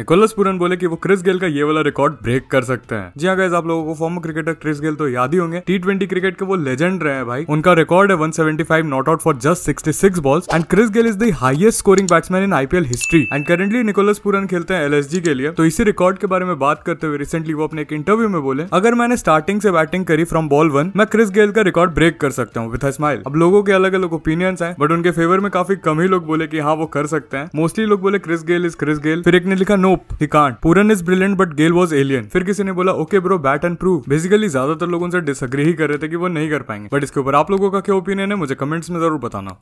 Nicholas Pooran बोले कि वो क्रिस गेल का ये वाला रिकॉर्ड ब्रेक कर सकते हैं जी हाँ आप लोगों को फॉर्मर क्रिकेटर क्रिस गेल तो याद ही होंगे टी ट्वेंटी क्रिकेट के वो लेजेंड रहे हैं भाई उनका रिकॉर्ड है 175 not out for just 66 balls and Chris Gayle is the highest scoring batsman in IPL history and currently Nicholas Pooran खेलते हैं एलएसजी के लिए तो इसी रिकॉर्ड के बारे में बात करते हुए रिसेंटली वो अपने एक इंटरव्यू में बोले अगर मैंने स्टार्टिंग से बैटिंग करी फ्रॉम बॉल वन मैं क्रिस गेल का रिकॉर्ड ब्रेक कर सकता हूँ विथ स्माइल अब लोगों के अलग अलग ओपिनियन है बट उनके फेवर में काफी कम ही लोग बोले की हाँ वो कर सकते हैं मोस्टली लोग बोले Chris Gayle is Chris Gayle फिर एक ने लिखा nope he can't Pooran is brilliant but Gayle was alien फिर किसी ने बोला okay bro bat and prove basically ज्यादातर लोग उनसे डिसग्री ही कर रहे थे कि वो नहीं कर पाएंगे बट इसके ऊपर आप लोगों का क्या ओपिनियन है मुझे कमेंट्स में जरूर बताना